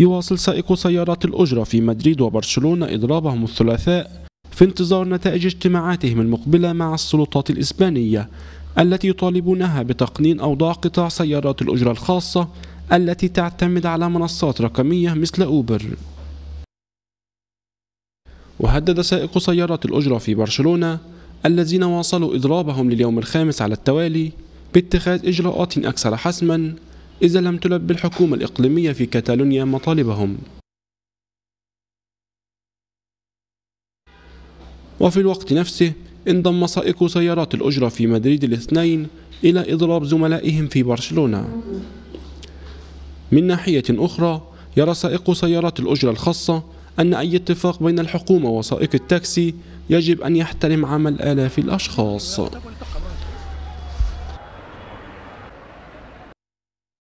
يواصل سائقو سيارات الأجرة في مدريد وبرشلونة إضرابهم الثلاثاء في انتظار نتائج اجتماعاتهم المقبلة مع السلطات الإسبانية التي يطالبونها بتقنين أوضاع قطاع سيارات الأجرة الخاصة التي تعتمد على منصات رقمية مثل أوبر وهدد سائق سيارات الأجرة في برشلونة الذين واصلوا إضرابهم لليوم الخامس على التوالي باتخاذ إجراءات أكثر حسما إذا لم تلبي الحكومة الإقليمية في كاتالونيا مطالبهم وفي الوقت نفسه انضم سائقو سيارات الأجرة في مدريد الاثنين إلى إضراب زملائهم في برشلونة من ناحية أخرى يرى سائق سيارات الأجرة الخاصة أن أي اتفاق بين الحكومة وسائق التاكسي يجب أن يحترم عمل آلاف الأشخاص